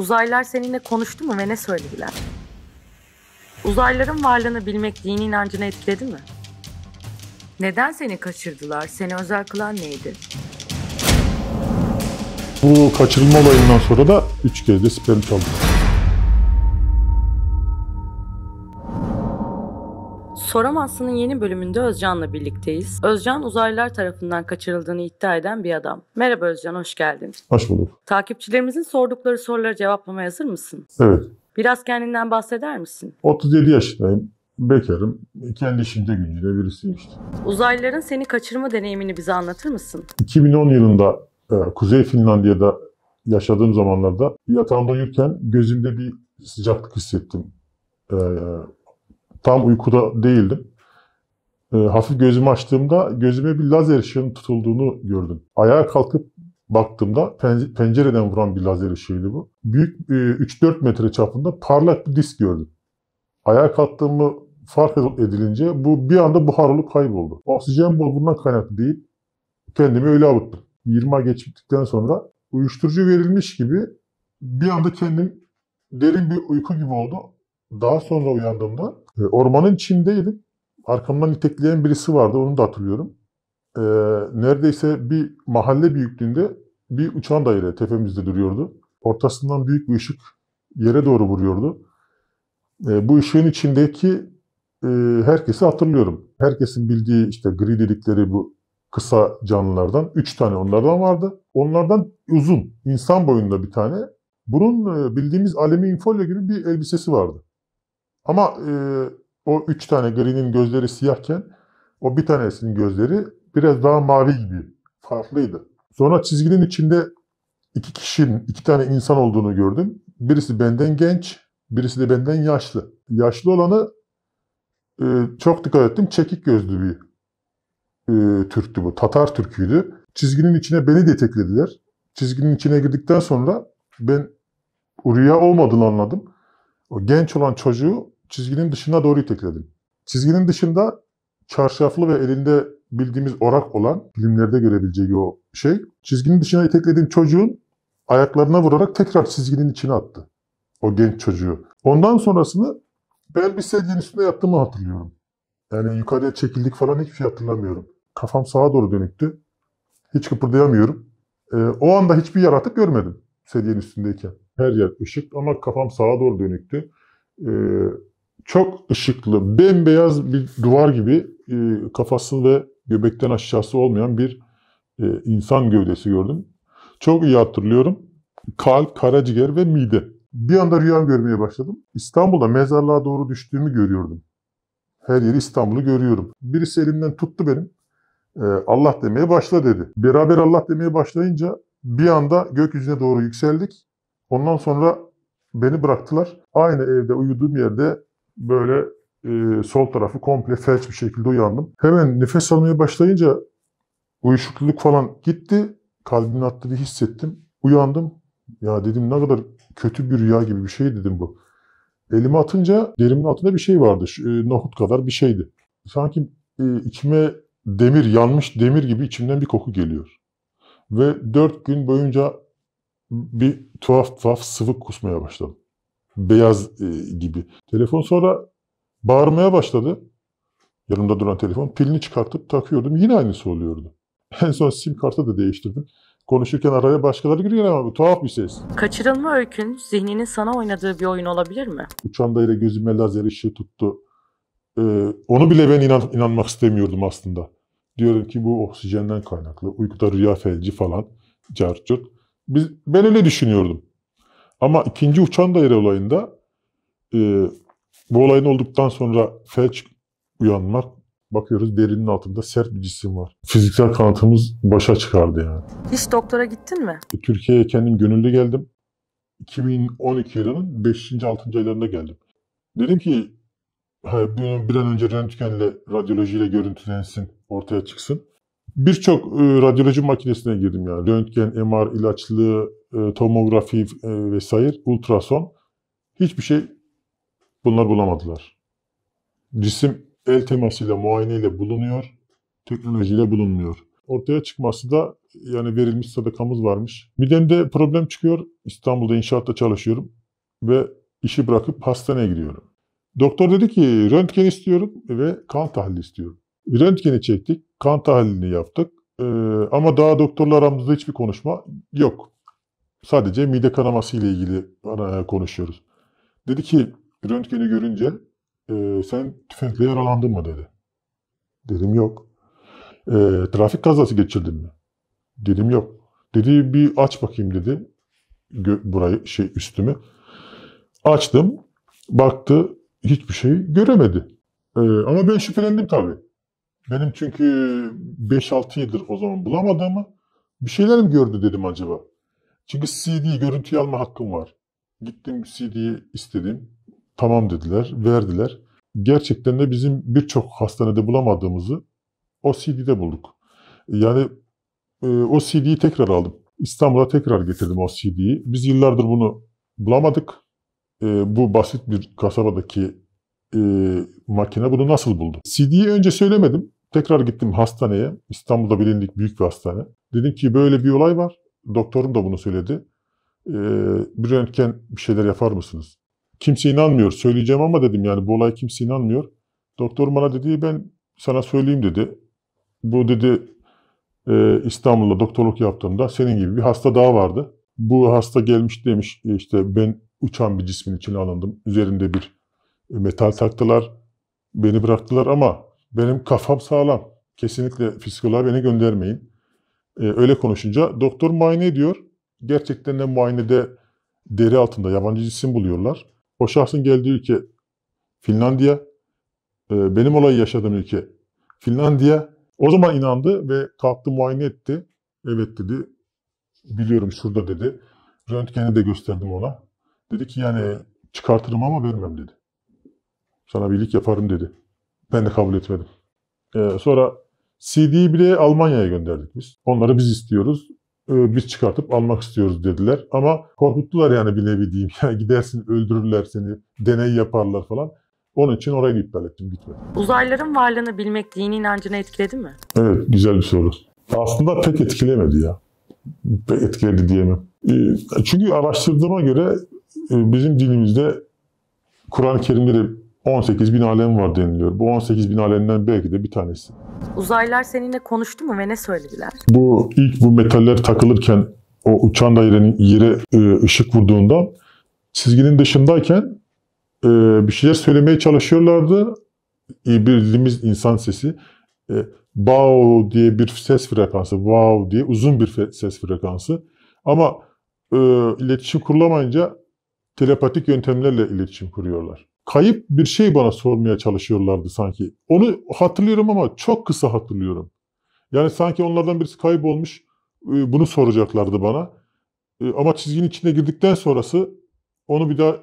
Uzaylılar seninle konuştu mu ve ne söylediler? Uzaylıların varlığını bilmek dini inancını etkiledi mi? Neden seni kaçırdılar? Seni özel kılan neydi? Bu kaçırılma olayından sonra da 3 kez de sperm çaldım. Soramazsın'ın yeni bölümünde Özcan'la birlikteyiz. Özcan uzaylılar tarafından kaçırıldığını iddia eden bir adam. Merhaba Özcan, hoş geldin. Hoş bulduk. Takipçilerimizin sordukları soruları cevaplamaya hazır mısın? Evet. Biraz kendinden bahseder misin? 37 yaşındayım. Bekarım. Kendi işimde gücüne birisiyim işte. Uzaylıların seni kaçırma deneyimini bize anlatır mısın? 2010 yılında e, Kuzey Finlandiya'da yaşadığım zamanlarda yatağımda uyurken gözümde bir sıcaklık hissettim. E, tam uykuda değildim. E, hafif gözümü açtığımda gözüme bir lazer ışığının tutulduğunu gördüm. Ayağa kalkıp baktığımda pencereden vuran bir lazer ışığıydı bu. Büyük e, 3-4 metre çapında parlak bir disk gördüm. Ayağa kalktığımı fark edilince bu bir anda buhar olup kayboldu. Oksijen bulgundan kaynaklı deyip kendimi öyle avuttum. 20 ay geçtikten sonra uyuşturucu verilmiş gibi bir anda kendim derin bir uyku gibi oldu. Daha sonra uyandığımda e, ormanın içindeydim. Arkamdan itekleyen birisi vardı onu da hatırlıyorum. E, neredeyse bir mahalle büyüklüğünde bir uçan daire tepemizde duruyordu. Ortasından büyük bir ışık yere doğru vuruyordu. E, bu ışığın içindeki e, herkesi hatırlıyorum. Herkesin bildiği işte gri dedikleri bu kısa canlılardan üç tane onlardan vardı. Onlardan uzun, insan boyunda bir tane. Bunun e, bildiğimiz alemi infolya gibi bir elbisesi vardı. Ama e, o üç tane grinin gözleri siyahken o bir tanesinin gözleri biraz daha mavi gibi farklıydı. Sonra çizginin içinde iki kişinin, iki tane insan olduğunu gördüm. Birisi benden genç, birisi de benden yaşlı. Yaşlı olanı e, çok dikkat ettim. Çekik gözlü bir e, Türktü bu. Tatar Türküydü. Çizginin içine beni de teklediler. Çizginin içine girdikten sonra ben rüya olmadığını anladım. O genç olan çocuğu çizginin dışına doğru itekledim. Çizginin dışında çarşaflı ve elinde bildiğimiz orak olan filmlerde görebileceği o şey çizginin dışına iteklediğim çocuğun ayaklarına vurarak tekrar çizginin içine attı. O genç çocuğu. Ondan sonrasını ben bir sedyenin üstünde yattığımı hatırlıyorum. Yani yukarıya çekildik falan hiçbir şey hatırlamıyorum. Kafam sağa doğru dönüktü. Hiç kıpırdayamıyorum. Ee, o anda hiçbir yaratık görmedim sedyenin üstündeyken. Her yer ışık ama kafam sağa doğru dönüktü. Ee, çok ışıklı, bembeyaz bir duvar gibi e, kafası ve göbekten aşağısı olmayan bir e, insan gövdesi gördüm. Çok iyi hatırlıyorum. Kalp, karaciğer ve mide. Bir anda rüya görmeye başladım. İstanbul'da mezarlığa doğru düştüğümü görüyordum. Her yeri İstanbul'u görüyorum. Birisi elimden tuttu benim. E, Allah demeye başla dedi. Beraber Allah demeye başlayınca bir anda gökyüzüne doğru yükseldik. Ondan sonra beni bıraktılar. Aynı evde uyuduğum yerde böyle e, sol tarafı komple felç bir şekilde uyandım. Hemen nefes almaya başlayınca uyuşukluk falan gitti. Kalbimin attığını hissettim. Uyandım. Ya dedim ne kadar kötü bir rüya gibi bir şey dedim bu. Elimi atınca derimin altında bir şey vardı. Şu, e, nohut kadar bir şeydi. Sanki e, içime demir, yanmış demir gibi içimden bir koku geliyor. Ve dört gün boyunca bir tuhaf tuhaf sıvı kusmaya başladım beyaz e, gibi. Telefon sonra bağırmaya başladı. Yanımda duran telefon. Pilini çıkartıp takıyordum. Yine aynısı oluyordu. En son sim kartı da değiştirdim. Konuşurken araya başkaları giriyor ama bu tuhaf bir ses. Kaçırılma öykün zihninin sana oynadığı bir oyun olabilir mi? Uçan daire gözüme lazer ışığı tuttu. Ee, onu bile ben inan, inanmak istemiyordum aslında. Diyorum ki bu oksijenden kaynaklı. Uykuda rüya felci falan. Carçurt. Biz, ben öyle düşünüyordum. Ama ikinci uçan daire olayında e, bu olayın olduktan sonra felç uyanmak bakıyoruz derinin altında sert bir cisim var. Fiziksel kanıtımız başa çıkardı yani. Hiç doktora gittin mi? E, Türkiye'ye kendim gönüllü geldim. 2012 yılının 5. 6. aylarında geldim. Dedim ki bunu bir an önce röntgenle, radyolojiyle görüntülensin, ortaya çıksın birçok e, radyoloji makinesine girdim yani. Röntgen, MR, ilaçlı, e, tomografi e, vesaire, ultrason. Hiçbir şey bunlar bulamadılar. Cisim el temasıyla, muayeneyle bulunuyor, teknolojiyle bulunmuyor. Ortaya çıkması da yani verilmiş sadakamız varmış. Midemde problem çıkıyor. İstanbul'da inşaatta çalışıyorum ve işi bırakıp hastaneye giriyorum. Doktor dedi ki röntgen istiyorum ve kan tahlili istiyorum. Röntgeni çektik kan tahlilini yaptık. E, ama daha doktorlar aramızda hiçbir konuşma yok. Sadece mide kanaması ile ilgili bana e, konuşuyoruz. Dedi ki röntgeni görünce e, sen tüfekle yaralandın mı dedi. Dedim yok. E, trafik kazası geçirdin mi? Dedim yok. Dedi bir aç bakayım dedi. Gö- burayı şey üstümü. Açtım. Baktı. Hiçbir şey göremedi. E, ama ben şüphelendim tabii. Benim çünkü 5-6 yıldır o zaman bulamadığımı bir şeyler mi gördü dedim acaba. Çünkü CD görüntü alma hakkım var. Gittim CD'yi istedim. Tamam dediler, verdiler. Gerçekten de bizim birçok hastanede bulamadığımızı o CD'de bulduk. Yani e, o CD'yi tekrar aldım. İstanbul'a tekrar getirdim o CD'yi. Biz yıllardır bunu bulamadık. E, bu basit bir kasabadaki e, makine bunu nasıl buldu? CD'yi önce söylemedim. Tekrar gittim hastaneye. İstanbul'da bilindik büyük bir hastane. Dedim ki böyle bir olay var. Doktorum da bunu söyledi. Ee, bir röntgen bir şeyler yapar mısınız? Kimse inanmıyor. Söyleyeceğim ama dedim yani bu olay kimse inanmıyor. Doktor bana dedi ben sana söyleyeyim dedi. Bu dedi e, İstanbul'da doktorluk yaptığımda senin gibi bir hasta daha vardı. Bu hasta gelmiş demiş e, işte ben uçan bir cismin içine alındım. Üzerinde bir metal taktılar. Beni bıraktılar ama benim kafam sağlam. Kesinlikle fiskoloğa beni göndermeyin. Ee, öyle konuşunca doktor muayene ediyor. Gerçekten de muayenede deri altında yabancı cisim buluyorlar. O şahsın geldiği ülke Finlandiya. Ee, benim olayı yaşadığım ülke Finlandiya. O zaman inandı ve kalktı muayene etti. Evet dedi. Biliyorum şurada dedi. Röntgeni de gösterdim ona. Dedi ki yani çıkartırım ama vermem dedi. Sana birlik yaparım dedi. Ben de kabul etmedim. Ee, sonra CD'yi bile Almanya'ya gönderdik biz. Onları biz istiyoruz. Ee, biz çıkartıp almak istiyoruz dediler. Ama korkuttular yani bir nevi diyeyim. Yani gidersin öldürürler seni, deney yaparlar falan. Onun için orayı iptal ettim, gitmedim. Uzaylıların varlığını bilmek dini inancını etkiledi mi? Evet, güzel bir soru. Aslında pek etkilemedi ya. Pek etkiledi diyemem. Ee, çünkü araştırdığıma göre e, bizim dinimizde Kur'an-ı Kerim'de de 18 bin alem var deniliyor. Bu 18 bin alemden belki de bir tanesi. Uzaylılar seninle konuştu mu ve ne söylediler? Bu ilk bu metaller takılırken o uçan dairenin yere e, ışık vurduğundan çizginin dışındayken e, bir şeyler söylemeye çalışıyorlardı. E, bildiğimiz insan sesi. E, wow diye bir ses frekansı, wow diye uzun bir ses frekansı. Ama e, iletişim kurulamayınca telepatik yöntemlerle iletişim kuruyorlar kayıp bir şey bana sormaya çalışıyorlardı sanki. Onu hatırlıyorum ama çok kısa hatırlıyorum. Yani sanki onlardan birisi kaybolmuş e, bunu soracaklardı bana. E, ama çizginin içine girdikten sonrası onu bir daha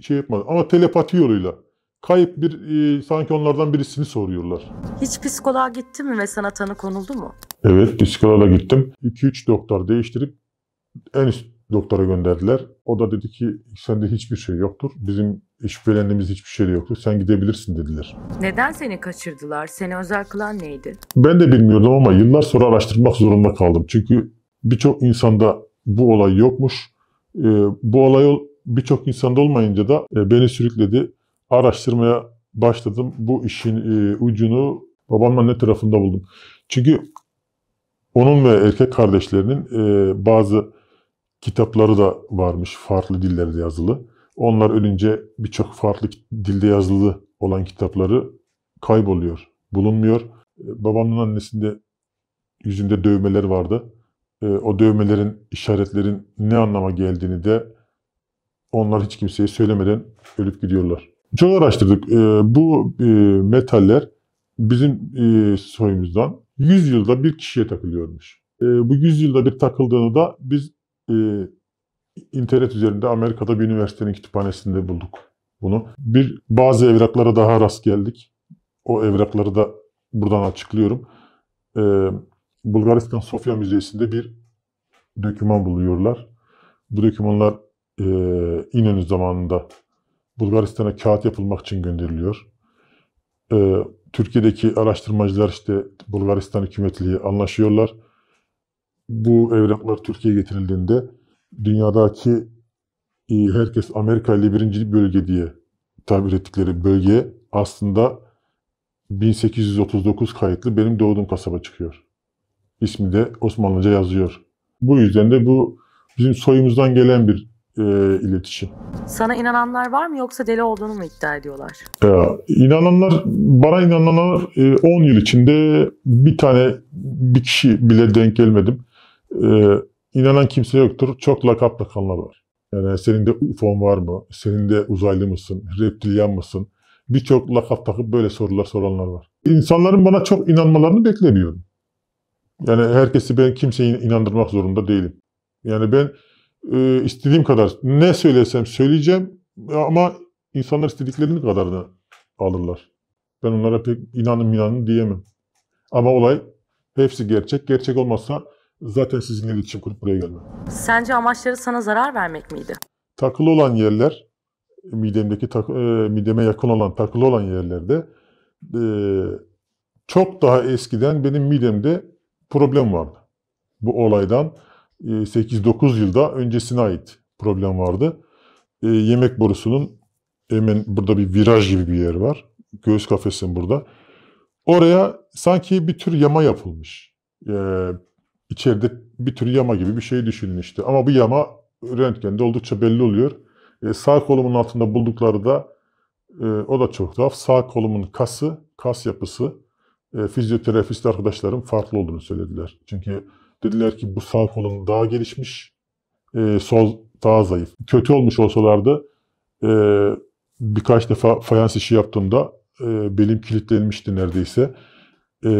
şey yapmadı. Ama telepati yoluyla kayıp bir e, sanki onlardan birisini soruyorlar. Hiç psikoloğa gittin mi ve sana tanı konuldu mu? Evet psikoloğa gittim. 2-3 doktor değiştirip en üst doktora gönderdiler. O da dedi ki sende hiçbir şey yoktur. Bizim e, şüphelendiğimiz hiçbir şey de yoktu. Sen gidebilirsin dediler. Neden seni kaçırdılar? Seni özel kılan neydi? Ben de bilmiyordum ama yıllar sonra araştırmak zorunda kaldım. Çünkü birçok insanda bu olay yokmuş. E, bu olay birçok insanda olmayınca da e, beni sürükledi. Araştırmaya başladım. Bu işin e, ucunu babamın ne tarafında buldum. Çünkü onun ve erkek kardeşlerinin e, bazı kitapları da varmış farklı dillerde yazılı. Onlar ölünce birçok farklı dilde yazılı olan kitapları kayboluyor, bulunmuyor. E, babamın annesinde yüzünde dövmeler vardı. E, o dövmelerin, işaretlerin ne anlama geldiğini de onlar hiç kimseye söylemeden ölüp gidiyorlar. Çok araştırdık. E, bu metaller bizim soyumuzdan 100 yılda bir kişiye takılıyormuş. Bu 100 yılda bir takıldığını da biz internet üzerinde Amerika'da bir üniversitenin kütüphanesinde bulduk bunu. Bir bazı evraklara daha rast geldik. O evrakları da buradan açıklıyorum. Ee, Bulgaristan Sofya Müzesi'nde bir döküman buluyorlar. Bu dökümanlar e, İnönü zamanında Bulgaristan'a kağıt yapılmak için gönderiliyor. E, Türkiye'deki araştırmacılar işte Bulgaristan hükümetliği anlaşıyorlar. Bu evraklar Türkiye'ye getirildiğinde dünyadaki e, herkes Amerika ile birinci bölge diye tabir ettikleri bölge aslında 1839 kayıtlı benim doğduğum kasaba çıkıyor. İsmi de Osmanlıca yazıyor. Bu yüzden de bu bizim soyumuzdan gelen bir e, iletişim. Sana inananlar var mı yoksa deli olduğunu mu iddia ediyorlar? Ya, inananlar, bana inananlar e, 10 yıl içinde bir tane bir kişi bile denk gelmedim. E, İnanan kimse yoktur. Çok lakap takanlar var. Yani senin de UFO'n var mı? Senin de uzaylı mısın? Reptilyan mısın? Birçok lakap takıp böyle sorular soranlar var. İnsanların bana çok inanmalarını beklemiyorum. Yani herkesi ben kimseyi inandırmak zorunda değilim. Yani ben e, istediğim kadar ne söylesem söyleyeceğim ama insanlar istediklerini kadar da alırlar. Ben onlara pek inanın inanın diyemem. Ama olay hepsi gerçek. Gerçek olmazsa zaten sizinle iletişim kurup buraya gelmem. Sence amaçları sana zarar vermek miydi? Takılı olan yerler, midemdeki tak, e, mideme yakın olan takılı olan yerlerde e, çok daha eskiden benim midemde problem vardı. Bu olaydan e, 8-9 yılda öncesine ait problem vardı. E, yemek borusunun hemen burada bir viraj gibi bir yer var. Göğüs kafesin burada. Oraya sanki bir tür yama yapılmış. E, içeride bir tür yama gibi bir şey düşünün işte. Ama bu yama röntgende oldukça belli oluyor. E, sağ kolumun altında buldukları da e, o da çok tuhaf. Sağ kolumun kası, kas yapısı e, fizyoterapist arkadaşlarım farklı olduğunu söylediler. Çünkü dediler ki bu sağ kolum daha gelişmiş, e, sol daha zayıf. Kötü olmuş olsalardı e, birkaç defa fayans işi yaptığımda e, belim kilitlenmişti neredeyse. E,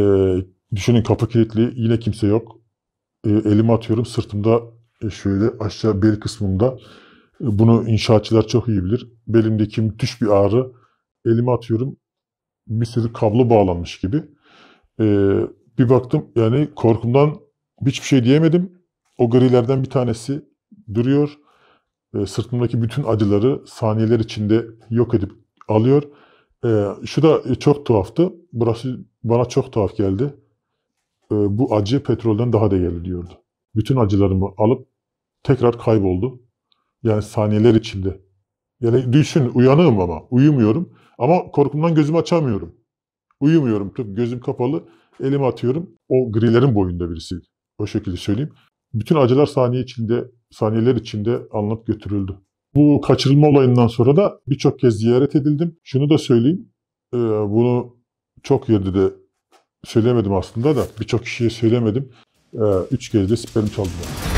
düşünün kapı kilitli, yine kimse yok e, elime atıyorum. Sırtımda e, şöyle aşağı bel kısmımda e, bunu inşaatçılar çok iyi bilir. Belimdeki müthiş bir ağrı elime atıyorum. Bir sürü kablo bağlanmış gibi. E, bir baktım yani korkumdan hiçbir şey diyemedim. O grilerden bir tanesi duruyor. E, sırtımdaki bütün acıları saniyeler içinde yok edip alıyor. E, şu da e, çok tuhaftı. Burası bana çok tuhaf geldi. E, bu acı petrolden daha değerli diyordu. Bütün acılarımı alıp tekrar kayboldu. Yani saniyeler içinde. Yani düşün uyanığım ama uyumuyorum ama korkumdan gözümü açamıyorum. Uyumuyorum tıp gözüm kapalı elimi atıyorum. O grilerin boyunda birisi o şekilde söyleyeyim. Bütün acılar saniye içinde saniyeler içinde alınıp götürüldü. Bu kaçırılma olayından sonra da birçok kez ziyaret edildim. Şunu da söyleyeyim. E, bunu çok yerde de söylemedim aslında da birçok kişiye söylemedim. Ee, üç kez de siperimi çaldılar.